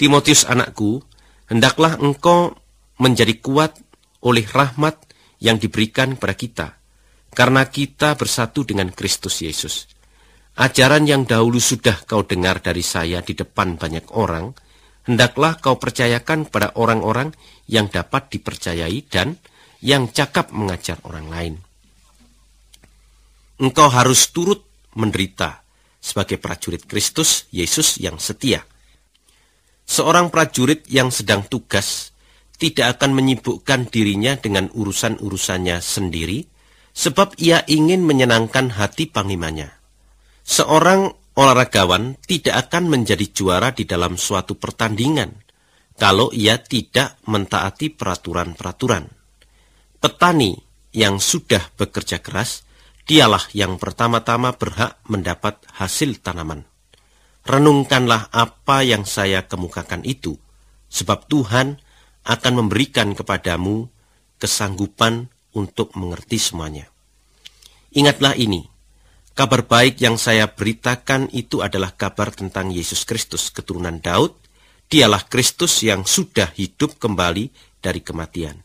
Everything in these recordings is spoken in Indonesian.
Timotius anakku, hendaklah engkau menjadi kuat oleh rahmat yang diberikan kepada kita, karena kita bersatu dengan Kristus Yesus. Ajaran yang dahulu sudah kau dengar dari saya di depan banyak orang, hendaklah kau percayakan kepada orang-orang yang dapat dipercayai dan yang cakap mengajar orang lain. Engkau harus turut menderita sebagai prajurit Kristus Yesus yang setia. Seorang prajurit yang sedang tugas tidak akan menyibukkan dirinya dengan urusan-urusannya sendiri, sebab ia ingin menyenangkan hati panglimanya. Seorang olahragawan tidak akan menjadi juara di dalam suatu pertandingan kalau ia tidak mentaati peraturan-peraturan. Petani yang sudah bekerja keras, dialah yang pertama-tama berhak mendapat hasil tanaman renungkanlah apa yang saya kemukakan itu, sebab Tuhan akan memberikan kepadamu kesanggupan untuk mengerti semuanya. Ingatlah ini, kabar baik yang saya beritakan itu adalah kabar tentang Yesus Kristus, keturunan Daud. Dialah Kristus yang sudah hidup kembali dari kematian.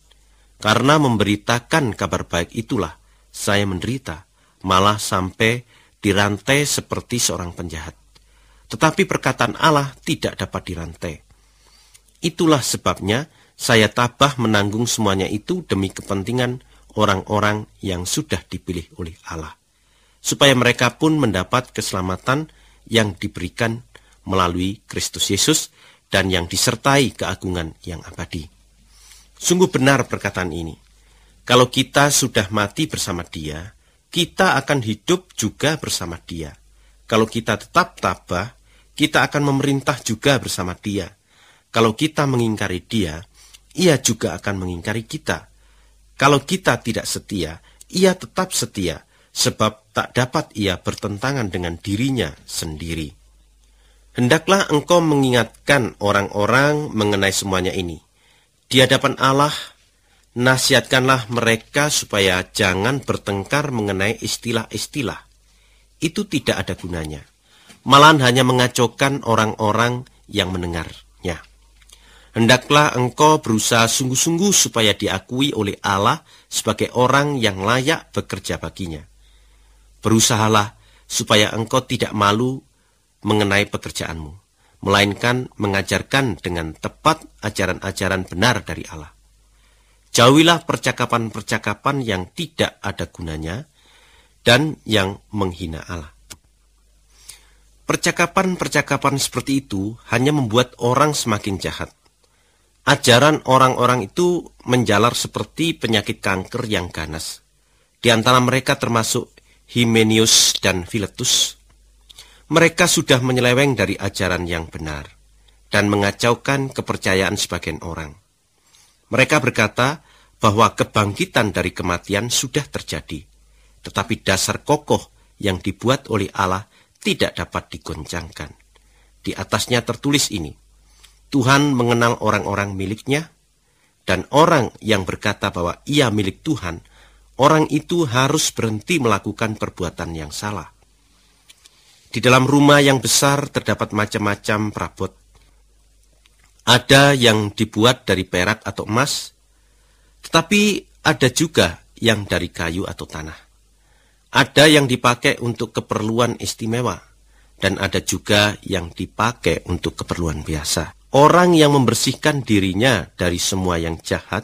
Karena memberitakan kabar baik itulah saya menderita, malah sampai dirantai seperti seorang penjahat tetapi perkataan Allah tidak dapat dirantai. Itulah sebabnya saya tabah menanggung semuanya itu demi kepentingan orang-orang yang sudah dipilih oleh Allah, supaya mereka pun mendapat keselamatan yang diberikan melalui Kristus Yesus dan yang disertai keagungan yang abadi. Sungguh benar perkataan ini. Kalau kita sudah mati bersama Dia, kita akan hidup juga bersama Dia. Kalau kita tetap tabah, kita akan memerintah juga bersama dia. Kalau kita mengingkari dia, ia juga akan mengingkari kita. Kalau kita tidak setia, ia tetap setia, sebab tak dapat ia bertentangan dengan dirinya sendiri. Hendaklah engkau mengingatkan orang-orang mengenai semuanya ini. Di hadapan Allah, nasihatkanlah mereka supaya jangan bertengkar mengenai istilah-istilah. Itu tidak ada gunanya malahan hanya mengacaukan orang-orang yang mendengarnya. Hendaklah engkau berusaha sungguh-sungguh supaya diakui oleh Allah sebagai orang yang layak bekerja baginya. Berusahalah supaya engkau tidak malu mengenai pekerjaanmu, melainkan mengajarkan dengan tepat ajaran-ajaran benar dari Allah. Jauhilah percakapan-percakapan yang tidak ada gunanya dan yang menghina Allah. Percakapan-percakapan seperti itu hanya membuat orang semakin jahat. Ajaran orang-orang itu menjalar seperti penyakit kanker yang ganas. Di antara mereka termasuk Himenius dan Philetus. Mereka sudah menyeleweng dari ajaran yang benar dan mengacaukan kepercayaan sebagian orang. Mereka berkata bahwa kebangkitan dari kematian sudah terjadi, tetapi dasar kokoh yang dibuat oleh Allah tidak dapat digoncangkan. Di atasnya tertulis ini, Tuhan mengenal orang-orang miliknya, dan orang yang berkata bahwa ia milik Tuhan, orang itu harus berhenti melakukan perbuatan yang salah. Di dalam rumah yang besar terdapat macam-macam perabot. Ada yang dibuat dari perak atau emas, tetapi ada juga yang dari kayu atau tanah. Ada yang dipakai untuk keperluan istimewa, dan ada juga yang dipakai untuk keperluan biasa. Orang yang membersihkan dirinya dari semua yang jahat,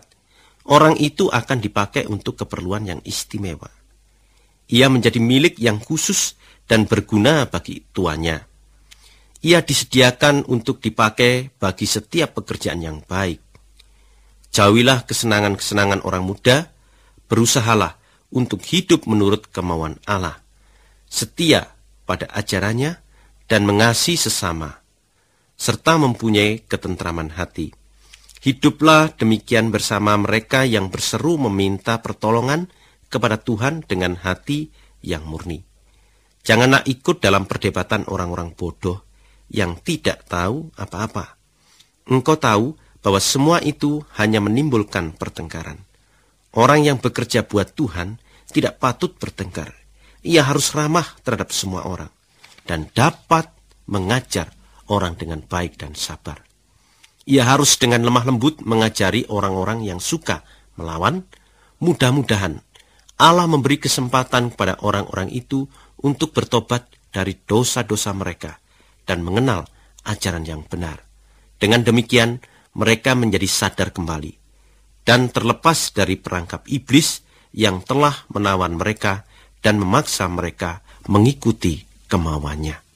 orang itu akan dipakai untuk keperluan yang istimewa. Ia menjadi milik yang khusus dan berguna bagi tuanya. Ia disediakan untuk dipakai bagi setiap pekerjaan yang baik. Jauhilah kesenangan-kesenangan orang muda, berusahalah untuk hidup menurut kemauan Allah, setia pada ajarannya, dan mengasihi sesama, serta mempunyai ketentraman hati. Hiduplah demikian bersama mereka yang berseru meminta pertolongan kepada Tuhan dengan hati yang murni. Janganlah ikut dalam perdebatan orang-orang bodoh yang tidak tahu apa-apa. Engkau tahu bahwa semua itu hanya menimbulkan pertengkaran. Orang yang bekerja buat Tuhan tidak patut bertengkar. Ia harus ramah terhadap semua orang dan dapat mengajar orang dengan baik dan sabar. Ia harus dengan lemah lembut mengajari orang-orang yang suka melawan. Mudah-mudahan Allah memberi kesempatan kepada orang-orang itu untuk bertobat dari dosa-dosa mereka dan mengenal ajaran yang benar. Dengan demikian, mereka menjadi sadar kembali dan terlepas dari perangkap iblis yang telah menawan mereka dan memaksa mereka mengikuti kemauannya.